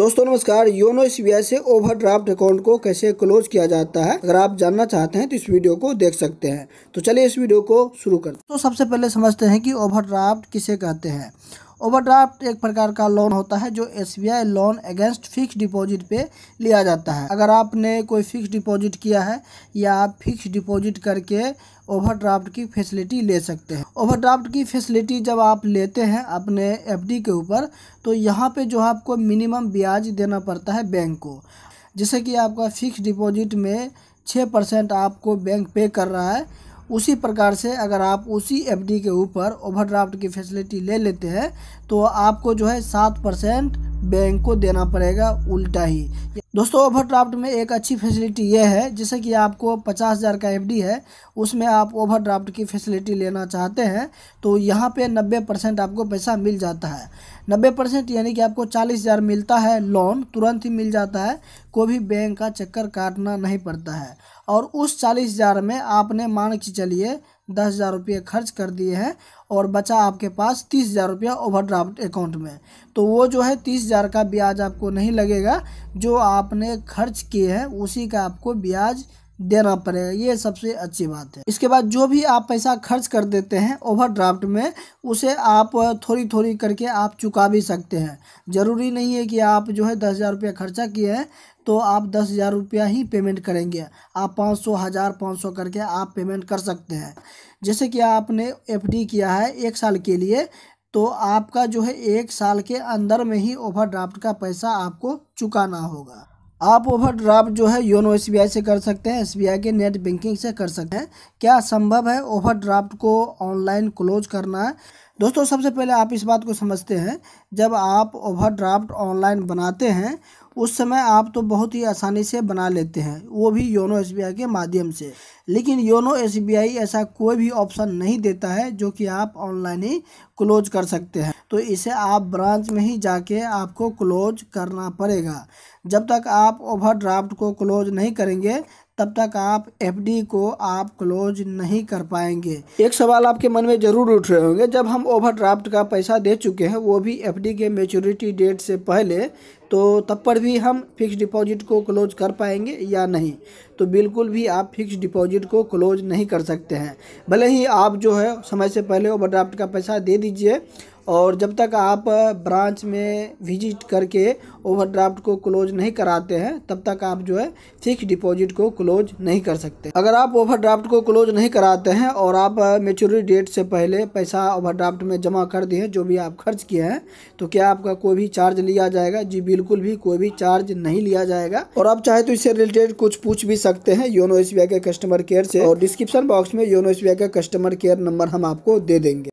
दोस्तों नमस्कार योनो एस से ओवरड्राफ्ट अकाउंट को कैसे क्लोज किया जाता है अगर आप जानना चाहते हैं तो इस वीडियो को देख सकते हैं तो चलिए इस वीडियो को शुरू करते हैं तो सबसे पहले समझते हैं कि ओवरड्राफ्ट किसे कहते हैं ओवरड्राफ्ट एक प्रकार का लोन होता है जो एस लोन अगेंस्ट फिक्स डिपॉजिट पे लिया जाता है अगर आपने कोई फिक्स डिपॉजिट किया है या आप फिक्स डिपॉजिट करके ओवरड्राफ्ट की फैसिलिटी ले सकते हैं ओवरड्राफ्ट की फैसिलिटी जब आप लेते हैं अपने एफडी के ऊपर तो यहाँ पे जो आपको मिनिमम ब्याज देना पड़ता है बैंक को जैसे कि आपका फिक्स डिपॉजिट में छः परसेंट आपको बैंक पे कर रहा है उसी प्रकार से अगर आप उसी एफ के ऊपर ओवरड्राफ्ट की फैसिलिटी ले लेते हैं तो आपको जो है सात परसेंट बैंक को देना पड़ेगा उल्टा ही दोस्तों ओवरड्राफ्ट में एक अच्छी फैसिलिटी यह है जैसे कि आपको पचास हज़ार का एफडी है उसमें आप ओवरड्राफ्ट की फैसिलिटी लेना चाहते हैं तो यहाँ पे नब्बे परसेंट आपको पैसा मिल जाता है नब्बे परसेंट यानी कि आपको चालीस हज़ार मिलता है लोन तुरंत ही मिल जाता है कोई भी बैंक का चक्कर काटना नहीं पड़ता है और उस चालीस हज़ार में आपने मान के चलिए दस हज़ार रुपये खर्च कर दिए हैं और बचा आपके पास तीस हज़ार रुपया ओवर ड्राफ्ट अकाउंट में तो वो जो है तीस हज़ार का ब्याज आपको नहीं लगेगा जो आपने खर्च किए हैं उसी का आपको ब्याज देना पड़ेगा ये सबसे अच्छी बात है इसके बाद जो भी आप पैसा खर्च कर देते हैं ओवरड्राफ्ट में उसे आप थोड़ी थोड़ी करके आप चुका भी सकते हैं ज़रूरी नहीं है कि आप जो है दस हज़ार रुपया खर्चा किए हैं तो आप दस हज़ार रुपया ही पेमेंट करेंगे आप पाँच सौ हज़ार पाँच सौ करके आप पेमेंट कर सकते हैं जैसे कि आपने एफ किया है एक साल के लिए तो आपका जो है एक साल के अंदर में ही ओवरड्राफ्ट का पैसा आपको चुकाना होगा आप ओवरड्राफ्ट जो है योनो एस से कर सकते हैं एस के नेट बैंकिंग से कर सकते हैं क्या संभव है ओवरड्राफ्ट को ऑनलाइन क्लोज करना है दोस्तों सबसे पहले आप इस बात को समझते हैं जब आप ओवरड्राफ्ट ऑनलाइन बनाते हैं उस समय आप तो बहुत ही आसानी से बना लेते हैं वो भी योनो एस के माध्यम से लेकिन योनो एस ऐसा कोई भी ऑप्शन नहीं देता है जो कि आप ऑनलाइन ही क्लोज कर सकते हैं तो इसे आप ब्रांच में ही जाके आपको क्लोज करना पड़ेगा जब तक आप ओवरड्राफ्ट को क्लोज नहीं करेंगे तब तक आप एफडी को आप क्लोज नहीं कर पाएंगे एक सवाल आपके मन में जरूर उठ रहे होंगे जब हम ओवरड्राफ्ट का पैसा दे चुके हैं वो भी एफडी के मेच्योरिटी डेट से पहले तो तब पर भी हम फिक्स डिपॉजिट को क्लोज कर पाएंगे या नहीं तो बिल्कुल भी आप फिक्स डिपॉजिट को क्लोज नहीं कर सकते हैं भले ही आप जो है समय से पहले ओवरड्राफ्ट का पैसा दे दीजिए और जब तक आप ब्रांच में विजिट करके ओवरड्राफ्ट को क्लोज नहीं कराते हैं तब तक आप जो है फिक्स डिपॉजिट को क्लोज नहीं कर सकते अगर आप ओवरड्राफ्ट को क्लोज नहीं कराते हैं और आप मेच्योरिटी डेट से पहले पैसा ओवरड्राफ्ट में जमा कर दिए जो भी आप खर्च किए हैं तो क्या आपका कोई भी चार्ज लिया जाएगा जी बिल्कुल भी कोई भी चार्ज नहीं लिया जाएगा और आप चाहे तो इससे रिलेटेड कुछ पूछ भी सकते सकते हैं योनो एस के कस्टमर केयर से और डिस्क्रिप्शन बॉक्स में योनो एस का कस्टमर केयर नंबर हम आपको दे देंगे